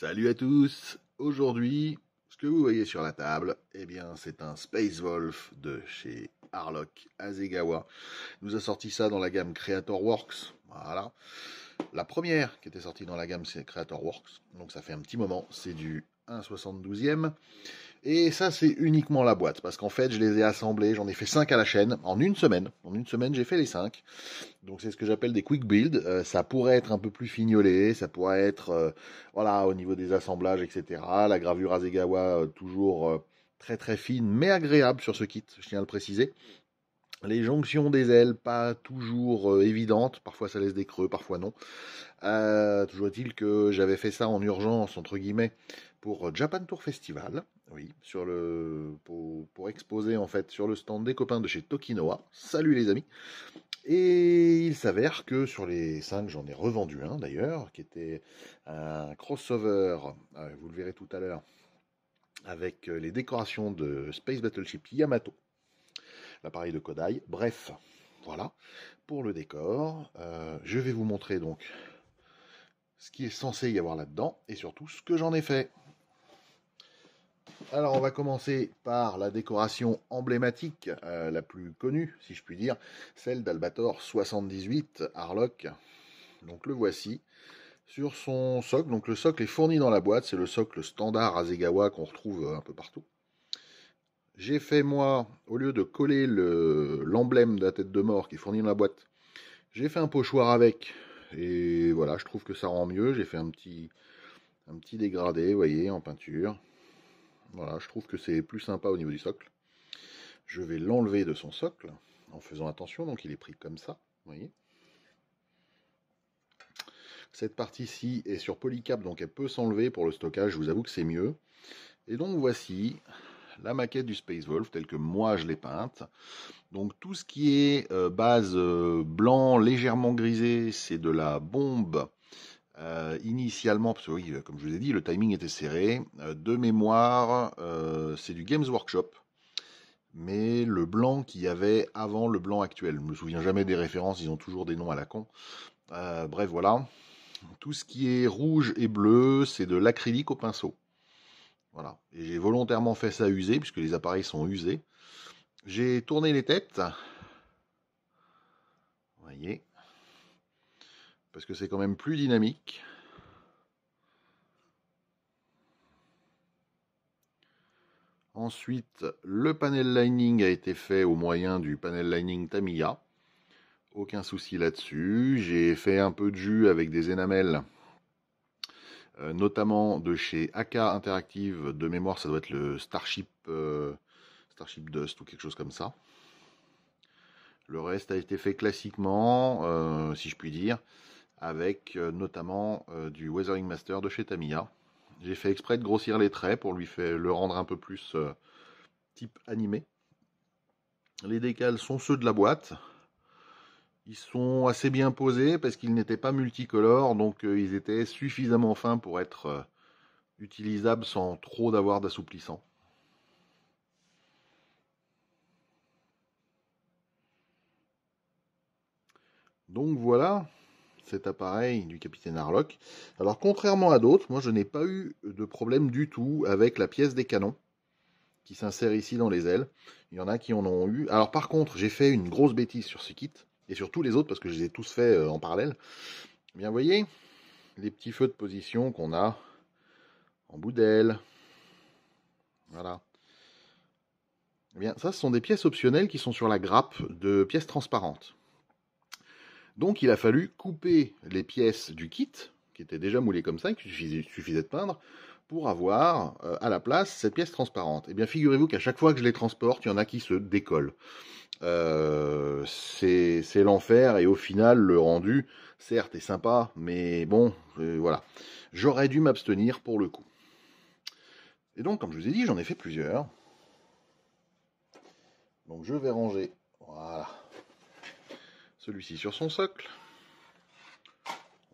Salut à tous. Aujourd'hui, ce que vous voyez sur la table, eh bien, c'est un Space Wolf de chez Harlock Azegawa. Il nous a sorti ça dans la gamme Creator Works. Voilà. La première qui était sortie dans la gamme, c'est Creator Works. Donc ça fait un petit moment. C'est du 1,72e. Et ça, c'est uniquement la boîte. Parce qu'en fait, je les ai assemblés. J'en ai fait 5 à la chaîne en une semaine. En une semaine, j'ai fait les 5. Donc c'est ce que j'appelle des quick builds. Euh, ça pourrait être un peu plus fignolé. Ça pourrait être, euh, voilà, au niveau des assemblages, etc. La gravure Azegawa, euh, toujours très très fine, mais agréable sur ce kit, je tiens à le préciser. Les jonctions des ailes, pas toujours euh, évidentes, parfois ça laisse des creux, parfois non. Euh, toujours est-il que j'avais fait ça en urgence, entre guillemets, pour Japan Tour Festival, oui, sur le, pour, pour exposer en fait sur le stand des copains de chez Tokinoa. Salut les amis Et il s'avère que sur les 5, j'en ai revendu un d'ailleurs, qui était un crossover, euh, vous le verrez tout à l'heure, avec les décorations de Space Battleship Yamato l'appareil de Kodai. Bref, voilà pour le décor. Euh, je vais vous montrer donc ce qui est censé y avoir là-dedans et surtout ce que j'en ai fait. Alors on va commencer par la décoration emblématique, euh, la plus connue si je puis dire, celle d'Albator 78 Harlock. Donc le voici sur son socle. Donc le socle est fourni dans la boîte, c'est le socle standard Azegawa qu'on retrouve euh, un peu partout j'ai fait moi, au lieu de coller l'emblème de la tête de mort qui est dans la boîte, j'ai fait un pochoir avec. Et voilà, je trouve que ça rend mieux. J'ai fait un petit, un petit dégradé, vous voyez, en peinture. Voilà, je trouve que c'est plus sympa au niveau du socle. Je vais l'enlever de son socle en faisant attention. Donc il est pris comme ça, vous voyez. Cette partie-ci est sur polycap, donc elle peut s'enlever pour le stockage. Je vous avoue que c'est mieux. Et donc voici la maquette du Space Wolf telle que moi je l'ai peinte. Donc tout ce qui est euh, base euh, blanc légèrement grisé, c'est de la bombe. Euh, initialement, parce que oui, comme je vous ai dit, le timing était serré. de mémoire, c'est du Games Workshop. Mais le blanc qu'il y avait avant le blanc actuel. Je ne me souviens jamais des références, ils ont toujours des noms à la con. bref, voilà. Tout ce qui est rouge et bleu, c'est de l'acrylique au pinceau. Voilà. j'ai volontairement fait ça usé, puisque les appareils sont usés. J'ai tourné les têtes. Vous voyez. Parce que c'est quand même plus dynamique. Ensuite, le panel lining a été fait au moyen du panel lining Tamiya. Aucun souci là-dessus. J'ai fait un peu de jus avec des énamels euh, notamment de chez AK Interactive. De mémoire, ça doit être le Starship, euh, Starship Dust ou quelque chose comme ça. Le reste a été fait classiquement, euh, si je puis dire, avec notamment du Weathering Master de chez Tamiya. J'ai fait exprès de grossir les traits pour lui faire, le rendre un peu plus type animé. Les décals sont ceux de la boîte, ils sont assez bien posés parce qu'ils n'étaient pas multicolores, donc euh, ils étaient suffisamment fins pour être euh, utilisables sans trop d'avoir d'assouplissant. Donc voilà cet appareil du capitaine Harlock. Alors contrairement à d'autres, moi je n'ai pas eu de problème du tout avec la pièce des canons qui s'insère ici dans les ailes. Il y en a qui en ont eu. Alors par contre, j'ai fait une grosse bêtise sur ce kit et sur tous les autres, parce que je les ai tous faits euh, en parallèle, bien, voyez, les petits feux de position qu'on a en bout d'aile, voilà. Eh bien, ça, ce sont des pièces optionnelles qui sont sur la grappe de pièces transparentes. Donc, il a fallu couper les pièces du kit, qui étaient déjà moulées comme ça, qui suffisaient suffisait de peindre, pour avoir euh, à la place cette pièce transparente. Et eh bien, figurez-vous qu'à chaque fois que je les transporte, il y en a qui se décollent. Euh, c'est l'enfer et au final, le rendu, certes, est sympa, mais bon, euh, voilà. J'aurais dû m'abstenir pour le coup. Et donc, comme je vous ai dit, j'en ai fait plusieurs. Donc, je vais ranger, voilà, celui-ci sur son socle.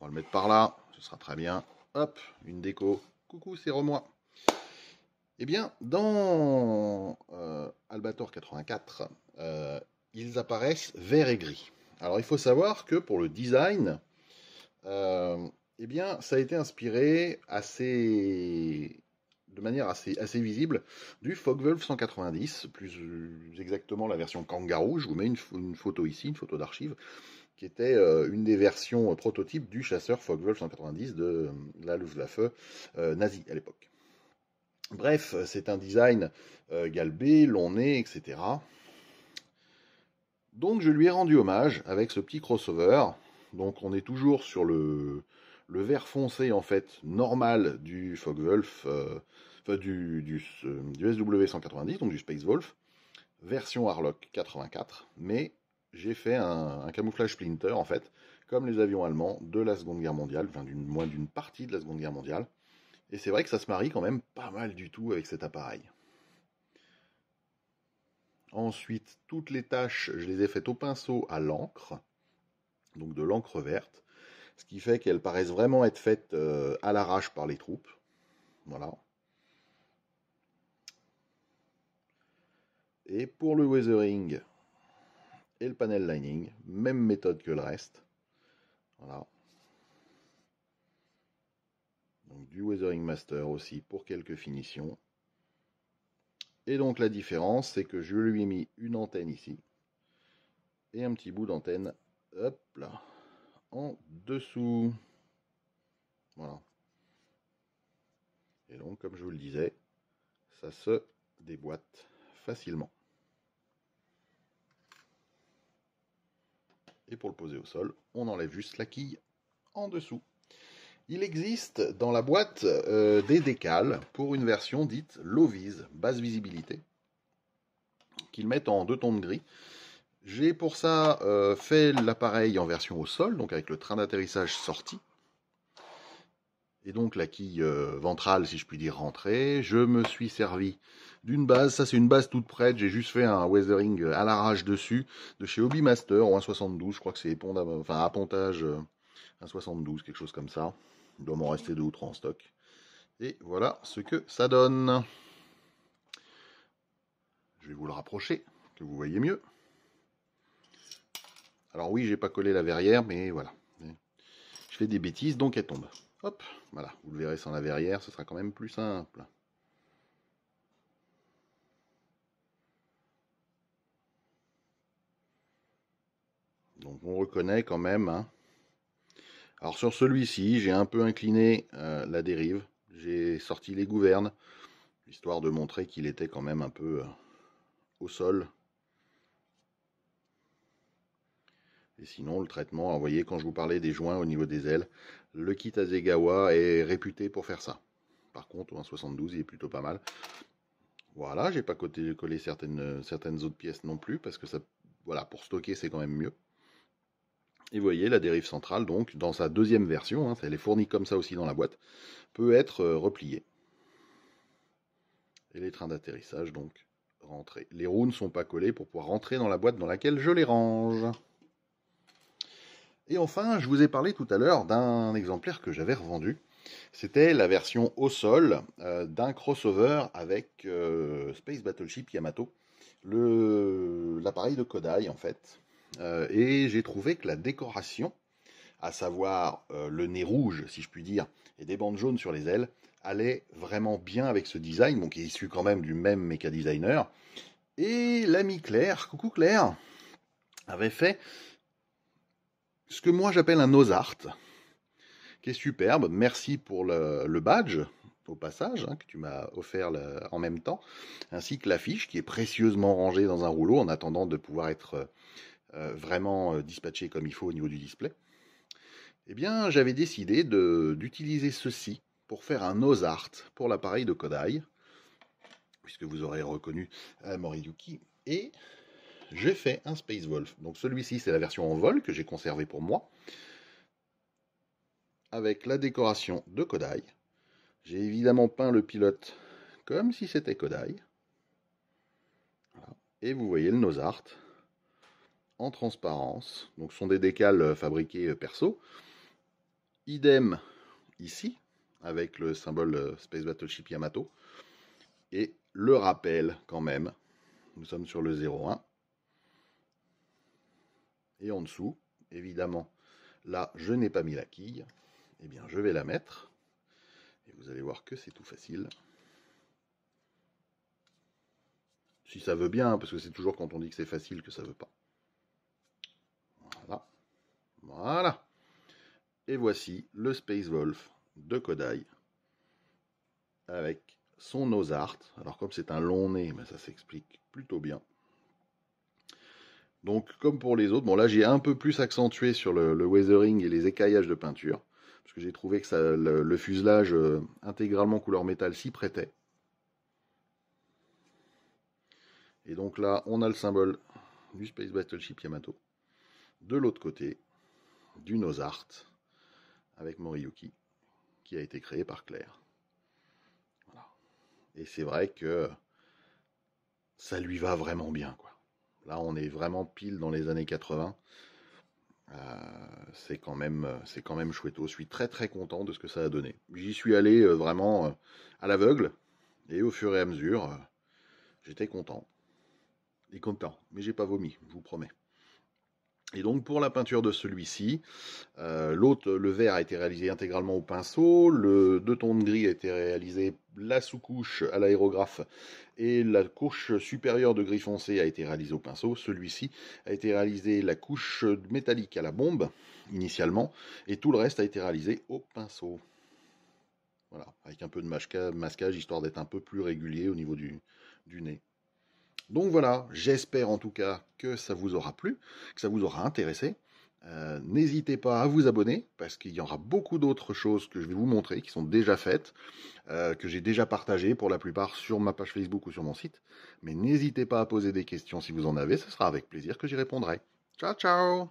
On va le mettre par là, ce sera très bien. Hop, une déco Coucou, c'est Romois. Eh bien, dans euh, Albator 84, euh, ils apparaissent vert et gris. Alors, il faut savoir que pour le design, euh, eh bien, ça a été inspiré assez, de manière assez, visible du FogWolf 190, plus exactement la version Kangaroo. Je vous mets une photo ici, une photo d'archive qui était euh, une des versions euh, prototypes du chasseur Focke-Wulf 190 de euh, la Luftwaffe nazie à l'époque. Bref, c'est un design galbé, long nez, etc. Donc je lui ai rendu hommage avec ce petit crossover. Donc on est toujours sur le, vert foncé en fait normal du Focke-Wulf, enfin, du, du SW190, donc du Space Wolf, version Harlock 84, mais j'ai fait un, camouflage Splinter, en fait, comme les avions allemands de la Seconde Guerre mondiale, enfin, moins d'une partie de la Seconde Guerre mondiale. Et c'est vrai que ça se marie quand même pas mal du tout avec cet appareil. Ensuite, toutes les tâches, je les ai faites au pinceau à l'encre, donc de l'encre verte, ce qui fait qu'elles paraissent vraiment être faites euh, à l'arrache par les troupes. Voilà. Et pour le weathering, et le panel lining, même méthode que le reste. Voilà. Donc du Weathering Master aussi pour quelques finitions. Et donc la différence, c'est que je lui ai mis une antenne ici et un petit bout d'antenne, hop en dessous. Voilà. Et donc, comme je vous le disais, ça se déboîte facilement. et pour le poser au sol, on enlève juste la quille en dessous. Il existe dans la boîte euh, des décales pour une version dite low vis, basse visibilité, qu'ils mettent en deux tons de gris. J'ai pour ça euh, fait l'appareil en version au sol, donc avec le train d'atterrissage sorti, et donc la quille euh, ventrale, si je puis dire, rentrée. Je me suis servi d'une base. Ça, c'est une base toute prête. J'ai juste fait un weathering à l'arrache dessus de chez Hobby Master en 1,72. Je crois que c'est enfin, pontage 1,72, euh, quelque chose comme ça. Il doit m'en rester deux ou trois en stock. Et voilà ce que ça donne. Je vais vous le rapprocher, que vous voyez mieux. Alors oui, j'ai pas collé la verrière, mais voilà. Je fais des bêtises, donc elle tombe. Hop, voilà, vous le verrez sans la verrière, ce sera quand même plus simple. Donc on reconnaît quand même. Hein. Alors sur celui-ci, j'ai un peu incliné euh, la dérive. J'ai sorti les gouvernes, histoire de montrer qu'il était quand même un peu euh, au sol. Et sinon, le traitement, vous voyez, quand je vous parlais des joints au niveau des ailes, le kit Azegawa est réputé pour faire ça. Par contre, en 72, il est plutôt pas mal. Voilà, j'ai pas collé certaines, certaines autres pièces non plus, parce que ça, voilà, pour stocker, c'est quand même mieux. Et vous voyez, la dérive centrale, donc, dans sa deuxième version, hein, elle est fournie comme ça aussi dans la boîte, peut être euh, repliée. Et les trains d'atterrissage, donc, rentrés. Les roues ne sont pas collées pour pouvoir rentrer dans la boîte dans laquelle je les range. Et enfin, je vous ai parlé tout à l'heure d'un exemplaire que j'avais revendu. C'était la version au sol euh, d'un crossover avec euh, Space Battleship Yamato, l'appareil de Kodai en fait. Euh, et j'ai trouvé que la décoration, à savoir euh, le nez rouge, si je puis dire, et des bandes jaunes sur les ailes, allait vraiment bien avec ce design, donc qui est issu quand même du même méca designer. Et l'ami Claire, coucou Claire, avait fait ce que moi j'appelle un Ozart, qui est superbe. Merci pour le, badge, au passage, hein, que tu m'as offert en même temps, ainsi que l'affiche qui est précieusement rangée dans un rouleau en attendant de pouvoir être euh, euh, vraiment euh, dispatché comme il faut au niveau du display, eh bien, j'avais décidé d'utiliser ceci pour faire un nose art pour l'appareil de Kodai, puisque vous aurez reconnu euh, Moriyuki, et j'ai fait un Space Wolf. Donc celui-ci, c'est la version en vol que j'ai conservée pour moi, avec la décoration de Kodai. J'ai évidemment peint le pilote comme si c'était Kodai. Et vous voyez le nose art en transparence. Donc ce sont des décales euh, fabriqués euh, perso. Idem ici, avec le symbole euh, Space Battleship Yamato. Et le rappel quand même, nous sommes sur le 01. Et en dessous, évidemment, là je n'ai pas mis la quille. Eh bien je vais la mettre. Et vous allez voir que c'est tout facile. Si ça veut bien, hein, parce que c'est toujours quand on dit que c'est facile que ça veut pas. Voilà. Et voici le Space Wolf de Kodai avec son nose Alors comme c'est un long nez, mais ça s'explique plutôt bien. Donc comme pour les autres, bon là j'ai un peu plus accentué sur le, weathering et les écaillages de peinture, parce que j'ai trouvé que le, fuselage euh, intégralement couleur métal s'y prêtait. Et donc là, on a le symbole du Space Battleship Yamato de l'autre côté, du Nozart avec Moriyuki, qui a été créé par Claire. Et c'est vrai que ça lui va vraiment bien. Quoi. Là, on est vraiment pile dans les années 80. Euh, c'est quand même c'est quand même chouette. Je suis très très content de ce que ça a donné. J'y suis allé euh, vraiment euh, à l'aveugle et au fur et à mesure, j'étais content et content, mais j'ai pas vomi, je vous promets. Et donc pour la peinture de celui-ci, euh, le vert a été réalisé intégralement au pinceau, le deux tons de gris a été réalisé la sous-couche à l'aérographe et la couche supérieure de gris foncé a été réalisée au pinceau. Celui-ci a été réalisé la couche métallique à la bombe initialement et tout le reste a été réalisé au pinceau. Voilà, avec un peu de masquage, histoire d'être un peu plus régulier au niveau du nez. Donc voilà, j'espère en tout cas que ça vous aura plu, que ça vous aura intéressé. Euh, n'hésitez pas à vous abonner parce qu'il y aura beaucoup d'autres choses que je vais vous montrer qui sont déjà faites, euh, que j'ai déjà partagées pour la plupart sur ma page Facebook ou sur mon site. Mais n'hésitez pas à poser des questions si vous en avez, ce sera avec plaisir que j'y répondrai. Ciao ciao